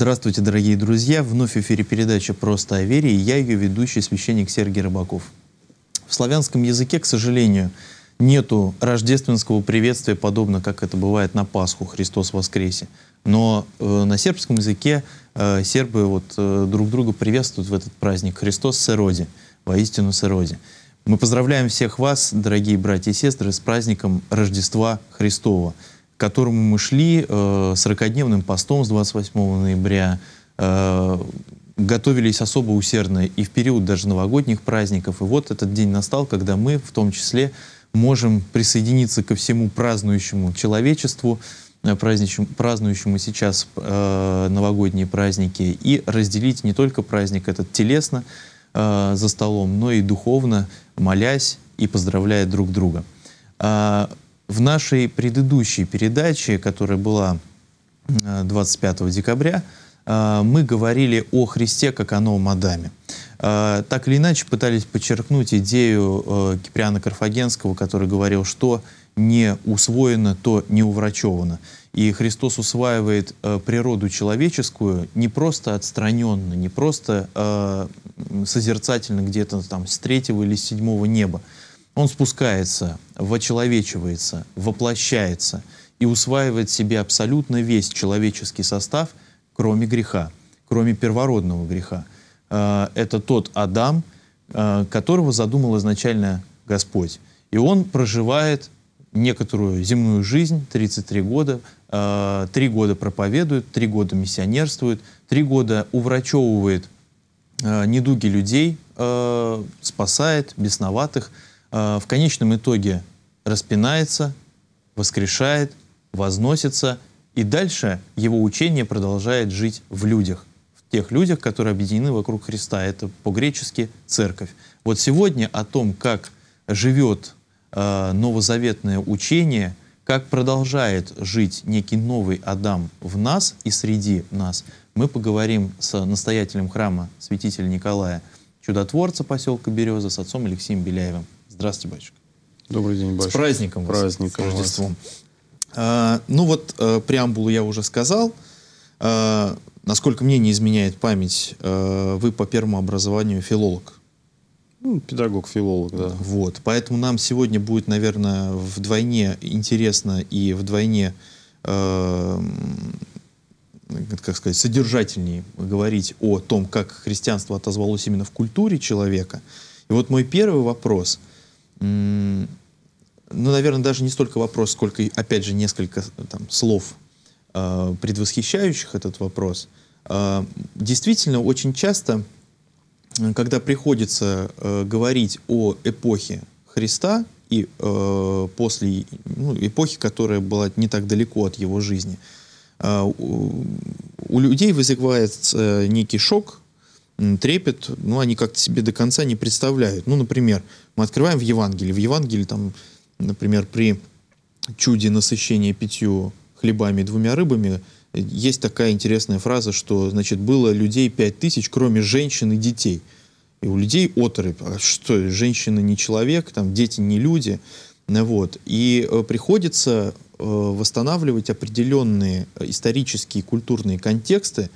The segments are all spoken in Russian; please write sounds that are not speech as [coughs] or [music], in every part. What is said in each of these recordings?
Здравствуйте, дорогие друзья! Вновь в эфире передача «Просто о вере» и я, ее ведущий, священник Сергей Рыбаков. В славянском языке, к сожалению, нету рождественского приветствия, подобно как это бывает на Пасху, Христос воскресе. Но э, на сербском языке э, сербы вот, э, друг друга приветствуют в этот праздник. Христос сыроди, воистину сыроди. Мы поздравляем всех вас, дорогие братья и сестры, с праздником Рождества Христова – которому мы шли э, 40-дневным постом с 28 ноября, э, готовились особо усердно и в период даже новогодних праздников. И вот этот день настал, когда мы в том числе можем присоединиться ко всему празднующему человечеству, э, праздничему, празднующему сейчас э, новогодние праздники, и разделить не только праздник этот телесно э, за столом, но и духовно, молясь и поздравляя друг друга. А, в нашей предыдущей передаче, которая была 25 э, декабря, э, мы говорили о Христе как о новом Адаме. Э, так или иначе пытались подчеркнуть идею Киприана Карфагенского, который говорил, что не усвоено, то не уврачевано. И Христос усваивает природу человеческую не просто отстраненно, не просто созерцательно где-то там с третьего или седьмого неба, он спускается, вочеловечивается, воплощается и усваивает в себе абсолютно весь человеческий состав, кроме греха, кроме первородного греха. Э, это тот Адам, э, которого задумал изначально Господь. И он проживает некоторую земную жизнь, 33 года, э, три года проповедует, три года миссионерствует, три года уврачевывает недуги людей, спасает бесноватых, а, в конечном итоге распинается, воскрешает, возносится, и дальше его учение продолжает жить в людях, в тех людях, которые объединены вокруг Христа. Это по-гречески церковь. Вот сегодня о том, как живет э, новозаветное учение, как продолжает жить некий новый Адам в нас и среди нас, мы поговорим с настоятелем храма святителя Николая Чудотворца поселка Береза, с отцом Алексеем Беляевым. Здравствуйте, батюшка. Добрый день, батюшка. С праздником вас. Праздником с Рождеством. А, ну вот, а, преамбулу я уже сказал. А, насколько мне не изменяет память, а, вы по первому образованию филолог. Ну, педагог-филолог, да. Вот, поэтому нам сегодня будет, наверное, вдвойне интересно и вдвойне, э, как сказать, содержательнее говорить о том, как христианство отозвалось именно в культуре человека. И вот мой первый вопрос ну, наверное, даже не столько вопрос, сколько, опять же, несколько там, слов, э, предвосхищающих этот вопрос. Э, действительно, очень часто, когда приходится э, говорить о эпохе Христа и э, после ну, эпохи, которая была не так далеко от его жизни, э, у, у людей возникает э, некий шок, трепет, ну, они как-то себе до конца не представляют. Ну, например, мы открываем в Евангелии. В Евангелии там, например, при чуде насыщения пятью хлебами и двумя рыбами э, есть такая интересная фраза, что, значит, было людей пять тысяч, кроме женщин и детей. И у людей оторопь. А что, женщина не человек, там, дети не люди. Вот. И э, приходится э, восстанавливать определенные исторические и культурные контексты,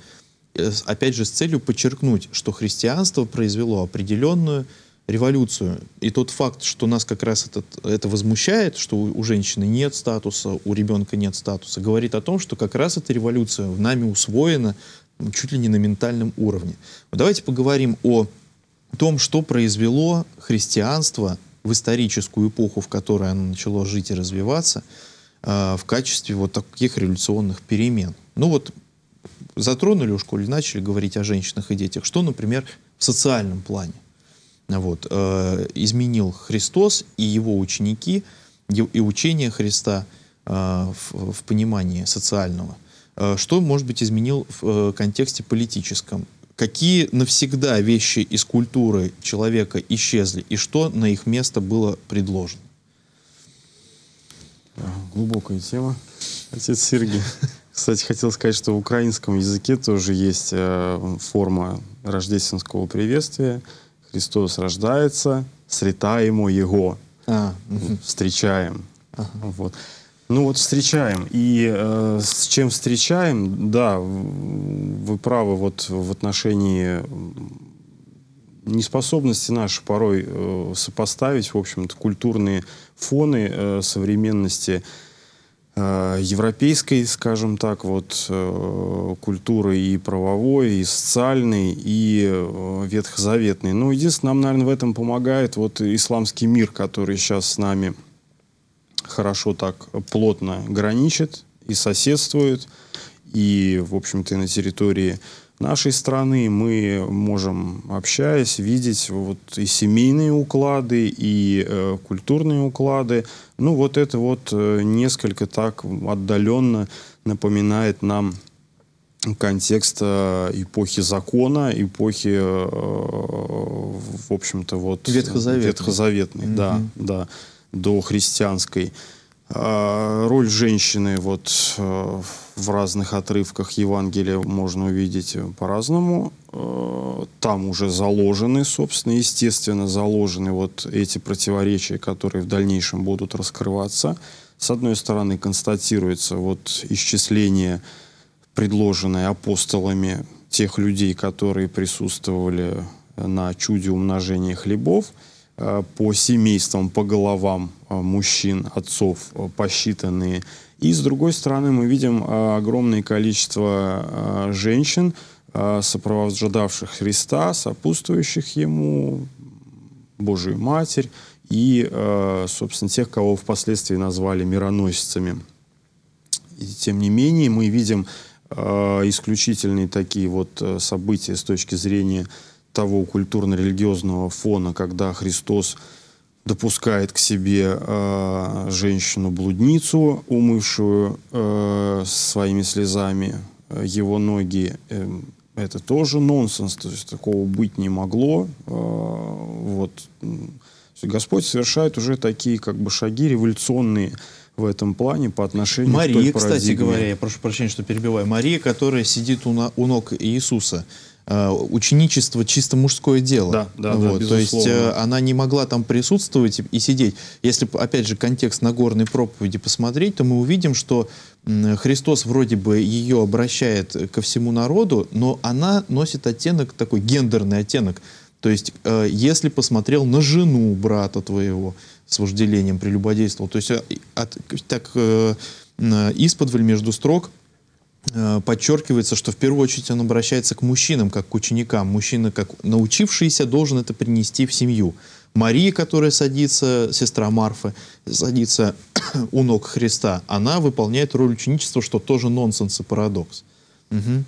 опять же, с целью подчеркнуть, что христианство произвело определенную революцию. И тот факт, что нас как раз этот, это возмущает, что у, у женщины нет статуса, у ребенка нет статуса, говорит о том, что как раз эта революция в нами усвоена ну, чуть ли не на ментальном уровне. Но давайте поговорим о том, что произвело христианство в историческую эпоху, в которой оно начало жить и развиваться, э, в качестве вот таких революционных перемен. Ну вот затронули у школе, начали говорить о женщинах и детях, что, например, в социальном плане вот, э, изменил Христос и его ученики, и учение Христа э, в, в понимании социального. Э, что, может быть, изменил в э, контексте политическом? Какие навсегда вещи из культуры человека исчезли, и что на их место было предложено? Глубокая тема, отец Сергей. Кстати, хотел сказать, что в украинском языке тоже есть э, форма рождественского приветствия. Христос рождается, сретаемо Его. А, угу. Встречаем. Ага. Вот. Ну вот встречаем. И э, с чем встречаем, да, вы правы вот в отношении неспособности наши порой э, сопоставить, в общем-то, культурные фоны э, современности. Э, европейской, скажем так, вот э, культуры и правовой, и социальной, и э, ветхозаветной. Ну, единственное, нам, наверное, в этом помогает вот исламский мир, который сейчас с нами хорошо так плотно граничит и соседствует, и, в общем-то, и на территории нашей страны, мы можем, общаясь, видеть вот и семейные уклады, и э, культурные уклады. Ну, вот это вот э, несколько так отдаленно напоминает нам контекст э, эпохи закона, эпохи, э, в общем-то, вот... Ветхозаветной. Ветхозаветной, mm -hmm. да, да, до христианской. А, роль женщины вот э, в разных отрывках Евангелия можно увидеть э, по-разному. Э, там уже заложены, собственно, естественно, заложены вот эти противоречия, которые в дальнейшем будут раскрываться. С одной стороны, констатируется вот исчисление, предложенное апостолами тех людей, которые присутствовали на чуде умножения хлебов – Э, по семействам, по головам э, мужчин, отцов э, посчитанные. И с другой стороны мы видим огромное количество женщин, сопровождавших Христа, сопутствующих Ему, Божию Матерь и, собственно, тех, кого впоследствии назвали мироносицами. И, тем не менее мы видим исключительные такие вот события с точки зрения того культурно-религиозного фона, когда Христос допускает к себе э, женщину-блудницу, умывшую э, своими слезами э, его ноги, э, это тоже нонсенс, то есть такого быть не могло. Э, вот. Господь совершает уже такие как бы шаги революционные в этом плане по отношению Мария, к той кстати говоря, я прошу прощения, что перебиваю, Мария, которая сидит у, на, у ног Иисуса – Э, ученичество чисто мужское дело. Да, да, вот. да, безусловно. То есть э, она не могла там присутствовать и, и сидеть. Если, опять же, контекст Нагорной проповеди посмотреть, то мы увидим, что э, Христос вроде бы ее обращает ко всему народу, но она носит оттенок, такой гендерный оттенок. То есть, э, если посмотрел на жену брата твоего с вожделением, прелюбодействовал, то есть, э, от, так, э, э, исподволь между строк – Э, подчеркивается, что в первую очередь он обращается к мужчинам, как к ученикам. Мужчина, как научившийся, должен это принести в семью. Мария, которая садится, сестра Марфы, садится [coughs] у ног Христа, она выполняет роль ученичества, что тоже нонсенс и парадокс. Угу.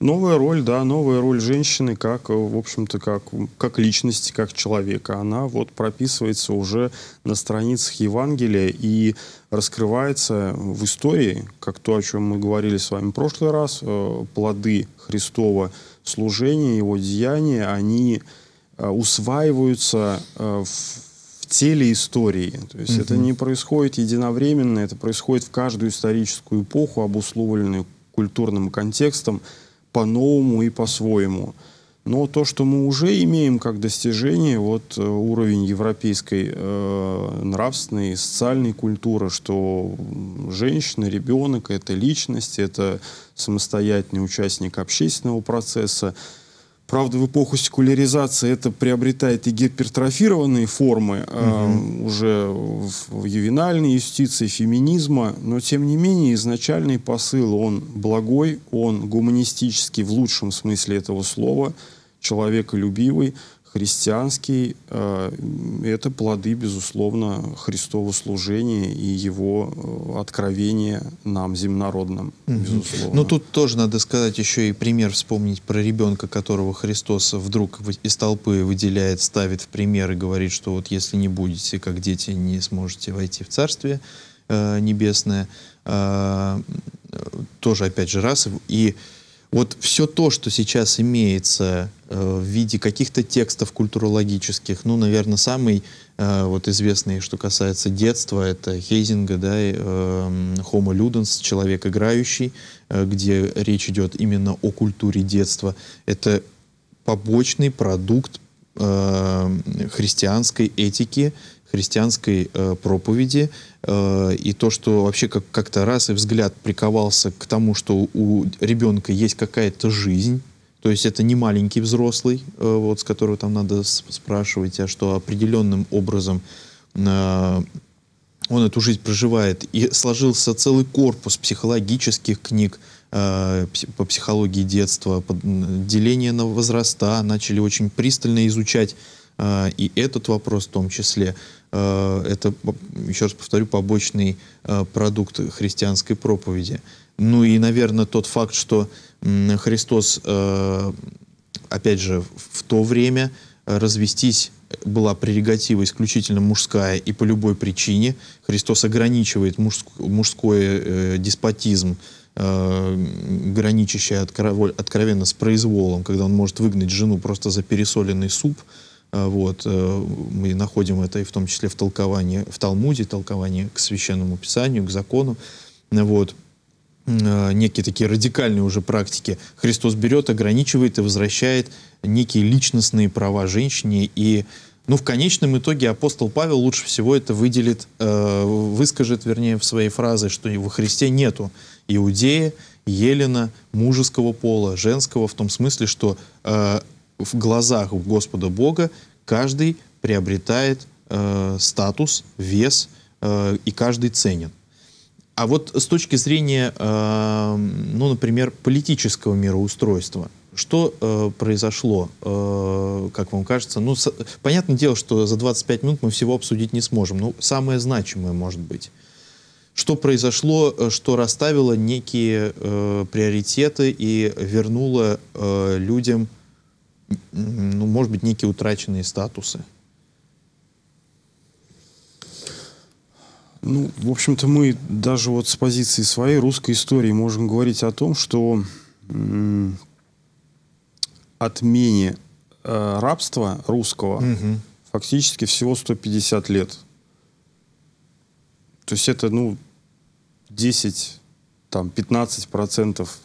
Новая роль, да, новая роль женщины как, э, в общем-то, как, как личности, как человека. Она вот прописывается уже на страницах Евангелия, и раскрывается в истории, как то, о чем мы говорили с вами в прошлый раз, э, плоды Христова служения, его деяния, они э, усваиваются э, в теле истории. То есть угу. это не происходит единовременно, это происходит в каждую историческую эпоху, обусловленную культурным контекстом, по-новому и по-своему. Но то, что мы уже имеем как достижение, вот э, уровень европейской э, нравственной и социальной культуры, что женщина, ребенок — это личность, это самостоятельный участник общественного процесса. Правда, в эпоху секуляризации это приобретает и гипертрофированные формы, угу. уже в, в ювенальной юстиции, феминизма, но тем не менее изначальный посыл, он благой, он гуманистический в лучшем смысле этого слова — человеколюбивый, христианский. Э, это плоды, безусловно, Христового служения и его э, откровения нам, земнородным, угу. безусловно. Но тут тоже надо сказать еще и пример вспомнить про ребенка, которого Христос вдруг из толпы выделяет, ставит в пример и говорит, что вот если не будете, как дети, не сможете войти в Царствие э, Небесное. тоже, опять же, раз. и вот все то, что сейчас имеется э, в виде каких-то текстов культурологических, ну, наверное, самый э, вот известный, что касается детства, это Хейзинга, да, э, Homo Ludens, человек играющий, э, где речь идет именно о культуре детства. Это побочный продукт э, христианской этики, христианской э, проповеди, Э, и то, что вообще как- как-то раз и взгляд приковался к тому, что у ребенка есть какая-то жизнь, то есть это не маленький взрослый, э, вот, с которого там надо спрашивать, а что определенным образом э, он эту жизнь проживает. И сложился целый корпус психологических книг по психологии детства, деление на возраста, начали очень пристально изучать и этот вопрос в том числе. Э, это, еще раз повторю, побочный э, продукт христианской проповеди. Ну и, наверное, тот факт, что Христос, э, опять же, в то время развестись была прерогатива исключительно мужская и по любой причине. Христос ограничивает мужск, мужской деспотизм, э, откровенно с произволом, когда он может выгнать жену просто за пересоленный суп – Э, вот. Э, мы находим это и в том числе в толковании, в Талмуде, толковании к священному писанию, к закону. Э, вот. Некие такие радикальные уже практики. Христос берет, ограничивает и возвращает некие личностные права женщине и ну, в конечном итоге апостол Павел лучше всего это выделит, выскажет, вернее, в своей фразе, что во Христе нету иудея, елена, мужеского пола, женского, в том смысле, что в глазах Господа Бога каждый приобретает э, статус, вес, э, и каждый ценен. А вот с точки зрения, э, ну, например, политического мироустройства, что э, произошло, э, как вам кажется? Ну, с, понятное дело, что за 25 минут мы всего обсудить не сможем, но самое значимое может быть. Что произошло, э, что расставило некие э, приоритеты и вернуло э, людям ну, может быть, некие утраченные статусы? Ну, в общем-то, мы даже вот с позиции своей русской истории можем говорить о том, что отмене э, рабства русского угу. фактически всего 150 лет. То есть это, ну, 10, там, 15 процентов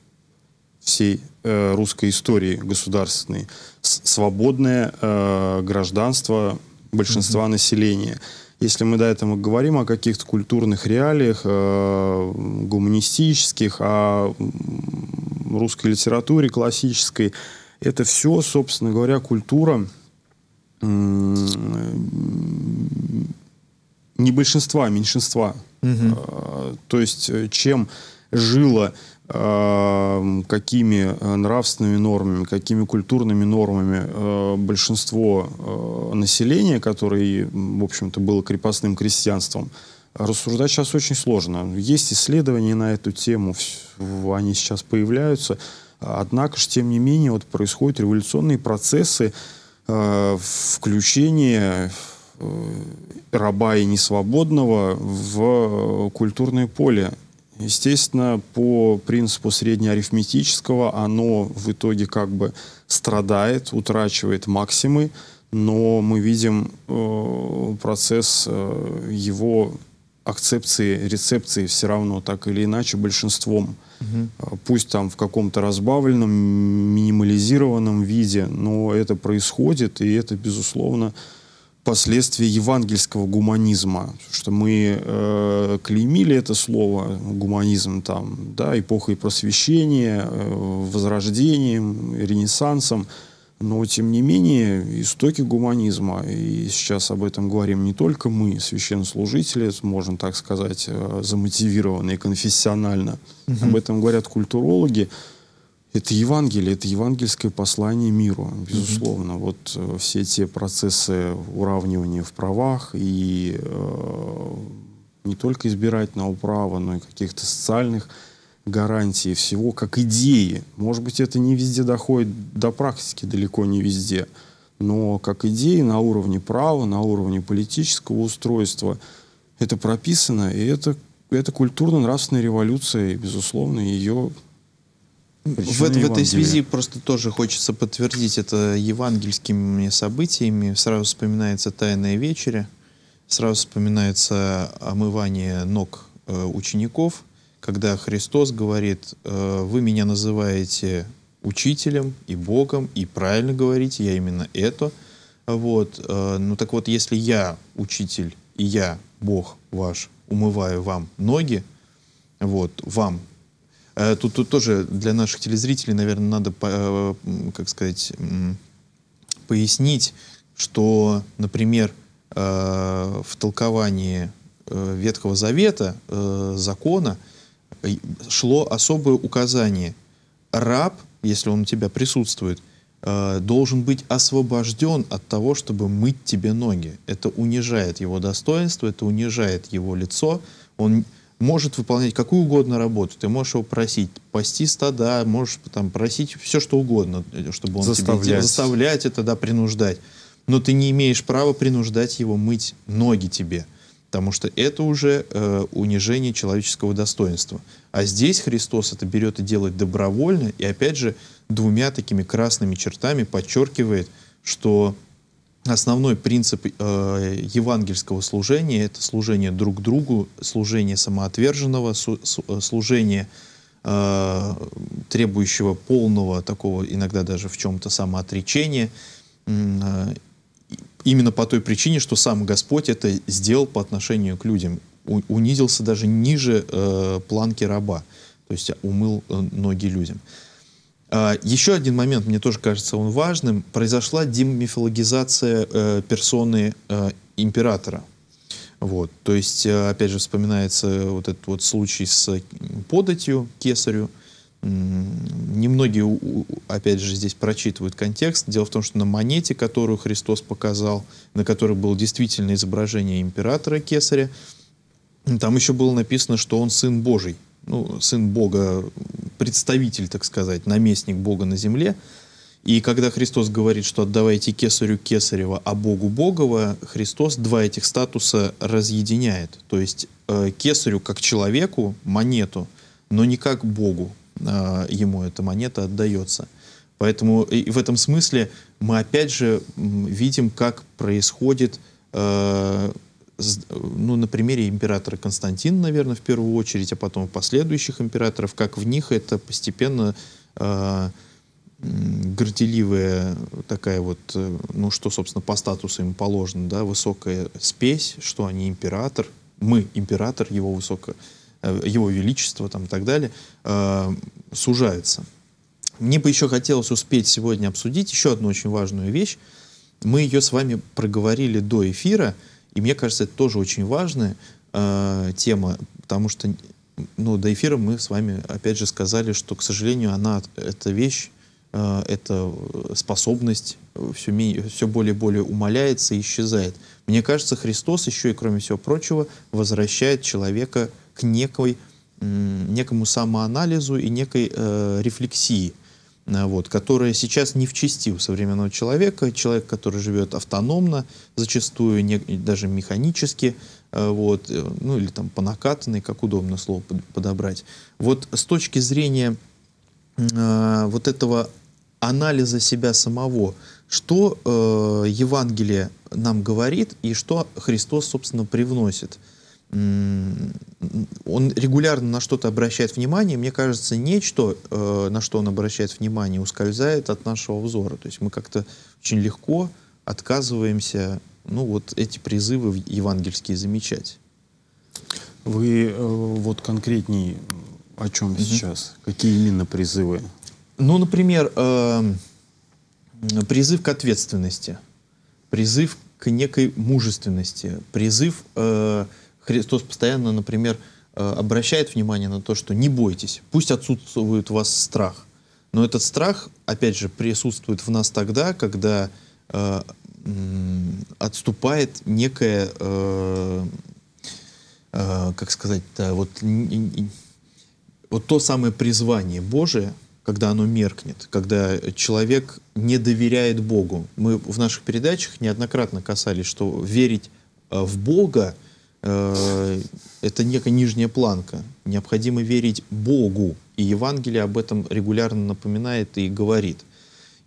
всей э, русской истории государственной, свободное э, гражданство большинства mm-hmm. населения. Если мы до этого говорим о каких-то культурных реалиях, э, гуманистических, о русской литературе классической, это все, собственно говоря, культура э, не большинства, а меньшинства. Mm-hmm. Э, то есть э, чем жило э, какими э, нравственными нормами, какими культурными нормами э, большинство населения, которое, в общем-то, было крепостным крестьянством, рассуждать сейчас очень сложно. Есть исследования на эту тему, они сейчас появляются. Однако же, тем не менее, вот происходят революционные процессы э, включения э, раба и несвободного в культурное поле Естественно, по принципу среднеарифметического оно в итоге как бы страдает, утрачивает максимы, но мы видим э, процесс э, его акцепции, рецепции все равно так или иначе большинством. Угу. Пусть там в каком-то разбавленном, минимализированном виде, но это происходит, и это, безусловно, э, последствия евангельского гуманизма, что мы э, клеймили это слово гуманизм там, да, эпохой просвещения, э, возрождением, ренессансом, но тем не менее истоки гуманизма, и сейчас об этом говорим не только мы, священнослужители, можно так сказать, э, замотивированные конфессионально, угу. об этом говорят культурологи, э, это Евангелие, это евангельское послание миру, безусловно. Mm-hmm. Вот э, все те процессы уравнивания в правах и э, не только избирательного права, но и каких-то социальных гарантий всего, как идеи. Может быть, это не везде доходит до практики, далеко не везде. Но как идеи на уровне права, на уровне политического устройства это прописано, и это, это культурно-нравственная революция, и, безусловно, ее Причина в, в этой связи просто тоже хочется подтвердить это евангельскими событиями. Сразу вспоминается Тайная вечеря, сразу вспоминается омывание ног э, учеников, когда Христос говорит, э, вы меня называете учителем и Богом, и правильно говорите, я именно это. Вот, э, ну так вот, если я учитель и я Бог ваш умываю вам ноги, вот, вам Э, тут, тут тоже для наших телезрителей, наверное, надо, э, как сказать, пояснить, что, например, э, в толковании Ветхого Завета, закона, шло особое указание. Раб, если он у тебя присутствует, должен быть освобожден от того, чтобы мыть тебе ноги. Это унижает его достоинство, это унижает его лицо. Он может выполнять какую угодно работу. Ты можешь его просить пасти стада, можешь там просить все что угодно, э, чтобы он заставлять. тебе заставлять это, да, принуждать. Но ты не имеешь права принуждать его мыть ноги тебе, потому что это уже э, унижение человеческого достоинства. А здесь Христос это берет и делает добровольно, и опять же двумя такими красными чертами подчеркивает, что основной принцип э, евангельского служения — это служение друг другу, служение самоотверженного, су, су, э, служение э, требующего полного такого, иногда даже в чем-то самоотречения, э, именно по той причине, что сам Господь это сделал по отношению к людям, у, унизился даже ниже э, планки раба, то есть умыл э, ноги людям. Э, а, еще один момент, мне тоже кажется он важным. Произошла демифологизация э, персоны э, императора. Вот. То есть, э, опять же, вспоминается вот этот вот случай с податью кесарю. Немногие, опять же, здесь прочитывают контекст. Дело в том, что на монете, которую Христос показал, на которой было действительно изображение императора кесаря, там еще было написано, что он сын Божий. Ну, сын Бога представитель, так сказать, наместник Бога на земле. И когда Христос говорит, что отдавайте кесарю кесарева, а Богу Богова, Христос два этих статуса разъединяет. То есть э, кесарю как человеку монету, но не как Богу э, ему эта монета отдается. Поэтому и в этом смысле мы опять же видим, как происходит э, ну, на примере императора Константина, наверное, в первую очередь, а потом последующих императоров, как в них это постепенно э, горделивая такая вот, э, ну, что, собственно, по статусу им положено, да, высокая спесь, что они император, мы император, его высокое, э, его величество там и так далее, э, сужается. Мне бы еще хотелось успеть сегодня обсудить еще одну очень важную вещь. Мы ее с вами проговорили до эфира – и мне кажется, это тоже очень важная э, тема, потому что ну, до эфира мы с вами опять же сказали, что, к сожалению, она, эта вещь, э, эта способность все, менее, все более и более умаляется и исчезает. Мне кажется, Христос еще и, кроме всего прочего, возвращает человека к некой, некому самоанализу и некой э, рефлексии. Э, вот, которая сейчас не в части у современного человека, человек, который живет автономно, зачастую не, даже механически, э, вот, э, ну или там по накатанной, как удобно слово подобрать. Вот с точки зрения э, вот этого анализа себя самого, что э, Евангелие нам говорит и что Христос, собственно, привносит – он регулярно на что-то обращает внимание, мне кажется, нечто, э, на что он обращает внимание, ускользает от нашего взора. То есть мы как-то очень легко отказываемся, ну вот эти призывы евангельские замечать. Вы э, вот конкретней о чем mm-hmm. сейчас? Какие именно призывы? Ну, например, э, призыв к ответственности, призыв к некой мужественности, призыв э, Христос постоянно, например, э, обращает внимание на то, что не бойтесь, пусть отсутствует у вас страх. Но этот страх, опять же, присутствует в нас тогда, когда э, отступает некое, э, э, как сказать-то, вот, вот то самое призвание Божие, когда оно меркнет, когда человек не доверяет Богу. Мы в наших передачах неоднократно касались, что верить э, в Бога — Э, это некая нижняя планка. Необходимо верить Богу. И Евангелие об этом регулярно напоминает и говорит.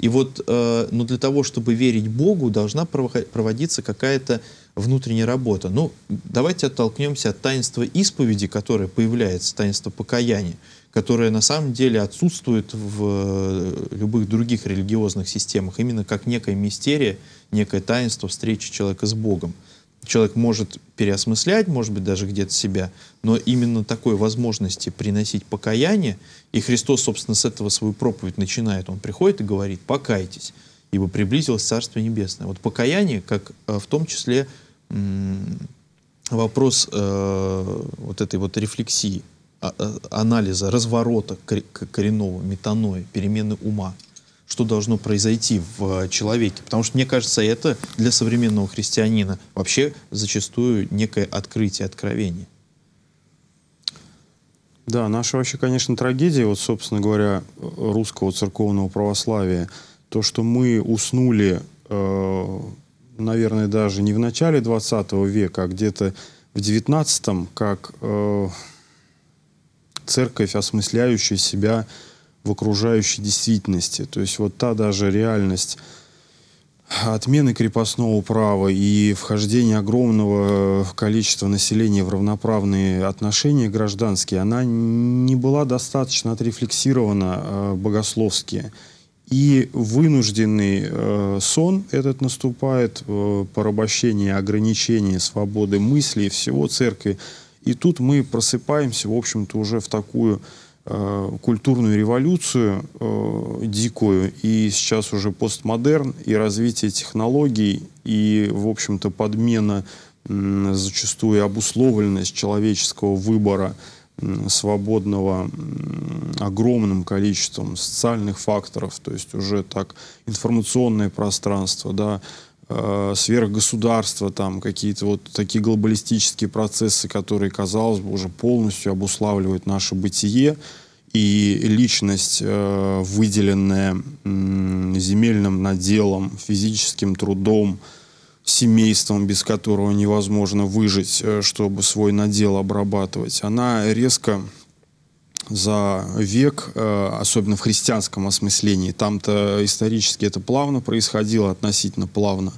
И вот, э, но ну, для того, чтобы верить Богу, должна проводиться какая-то внутренняя работа. Ну, давайте оттолкнемся от таинства исповеди, которое появляется, таинство покаяния, которое на самом деле отсутствует в э, любых других религиозных системах, именно как некая мистерия, некое таинство встречи человека с Богом человек может переосмыслять, может быть, даже где-то себя, но именно такой возможности приносить покаяние, и Христос, собственно, с этого свою проповедь начинает, он приходит и говорит, покайтесь, ибо приблизилось Царство Небесное. Вот покаяние, как э, в том числе вопрос э, вот этой вот рефлексии, а, э, анализа, разворота коренного, метаноя, перемены ума – что должно произойти в э, человеке. Потому что, мне кажется, это для современного христианина вообще зачастую некое открытие, откровение. Да, наша вообще, конечно, трагедия, вот, собственно говоря, э, русского церковного православия, то, что мы уснули, э, наверное, даже не в начале 20 века, а где-то в 19 как э, церковь, осмысляющая себя в окружающей действительности. То есть вот та даже реальность отмены крепостного права и вхождение огромного количества населения в равноправные отношения гражданские, она не была достаточно отрефлексирована э, богословски. И вынужденный э, сон этот наступает, э, порабощение, ограничение свободы мысли и всего церкви. И тут мы просыпаемся, в общем-то, уже в такую э, Э, культурную революцию э, дикую, и сейчас уже постмодерн, и развитие технологий, и, в общем-то, подмена э, зачастую обусловленность человеческого выбора э, свободного э, огромным количеством социальных факторов, то есть уже так информационное пространство, да, э, сверхгосударства, там какие-то вот такие глобалистические процессы, которые, казалось бы, уже полностью обуславливают наше бытие, и личность, э, выделенная земельным наделом, физическим трудом, семейством, без которого невозможно выжить, э, чтобы свой надел обрабатывать, она резко за век, э, особенно в христианском осмыслении. Там-то исторически это плавно происходило, относительно плавно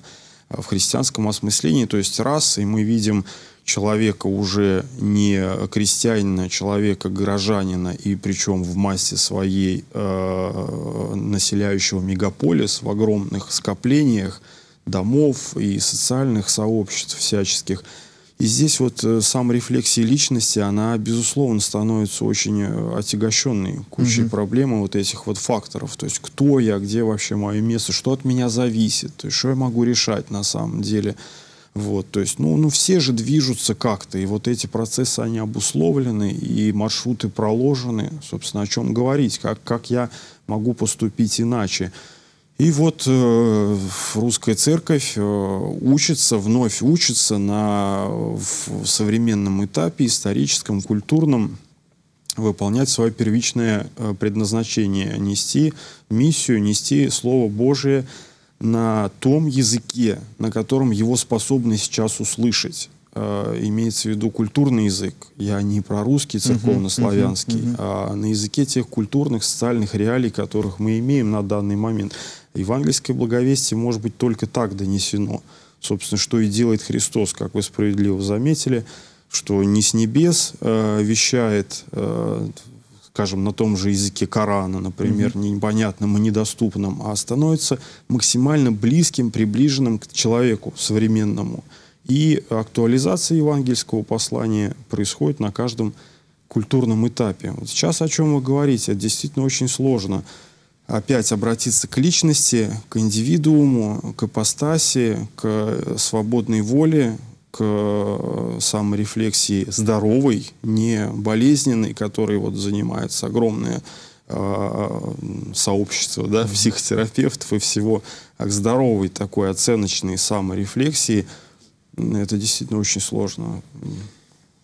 э, в христианском осмыслении, то есть раз, и мы видим человека уже не крестьянина, а человека горожанина, и причем в массе своей э, населяющего мегаполис в огромных скоплениях домов и социальных сообществ всяческих – и здесь вот э, сам рефлексия личности, она, безусловно, становится очень э, отягощенной кучей угу. проблем вот этих вот факторов. То есть, кто я, где вообще мое место, что от меня зависит, то есть, что я могу решать на самом деле. Вот, то есть, ну, ну, все же движутся как-то, и вот эти процессы, они обусловлены, и маршруты проложены, собственно, о чем говорить, как, как я могу поступить иначе. И вот э, русская церковь э, учится, вновь учится на в современном этапе, историческом, культурном, выполнять свое первичное э, предназначение, нести миссию, нести Слово Божие на том языке, на котором его способны сейчас услышать. Э, имеется в виду культурный язык. Я не про русский, церковно-славянский, uh-huh, uh-huh, uh-huh. а на языке тех культурных, социальных реалий, которых мы имеем на данный момент. Евангельское благовестие может быть только так донесено. Собственно, что и делает Христос, как вы справедливо заметили, что не с небес э, вещает, э, скажем, на том же языке Корана, например, mm-hmm. непонятным и недоступным, а становится максимально близким, приближенным к человеку современному. И актуализация евангельского послания происходит на каждом культурном этапе. Вот сейчас о чем вы говорите, это действительно очень сложно опять обратиться к личности, к индивидууму, к ипостаси, к свободной воле, к саморефлексии здоровой, не болезненной, которой вот занимается огромное а, сообщество да, психотерапевтов и всего, а к здоровой такой оценочной саморефлексии, это действительно очень сложно.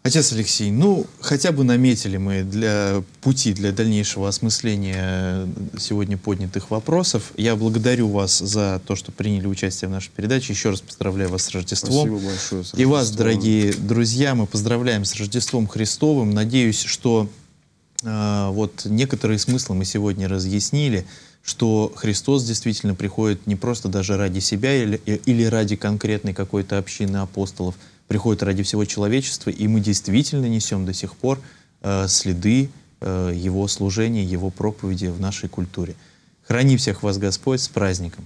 Отец Алексей, ну, хотя бы наметили мы для пути для дальнейшего осмысления сегодня поднятых вопросов. Я благодарю вас за то, что приняли участие в нашей передаче. Еще раз поздравляю вас с Рождеством. Спасибо большое. С Рождеством. И вас, дорогие друзья, мы поздравляем с Рождеством Христовым. Надеюсь, что э, вот некоторые смыслы мы сегодня разъяснили что Христос действительно приходит не просто даже ради себя или, или ради конкретной какой-то общины апостолов – приходит ради всего человечества, и мы действительно несем до сих пор э, следы э, его служения, его проповеди в нашей культуре. Храни всех вас Господь с праздником!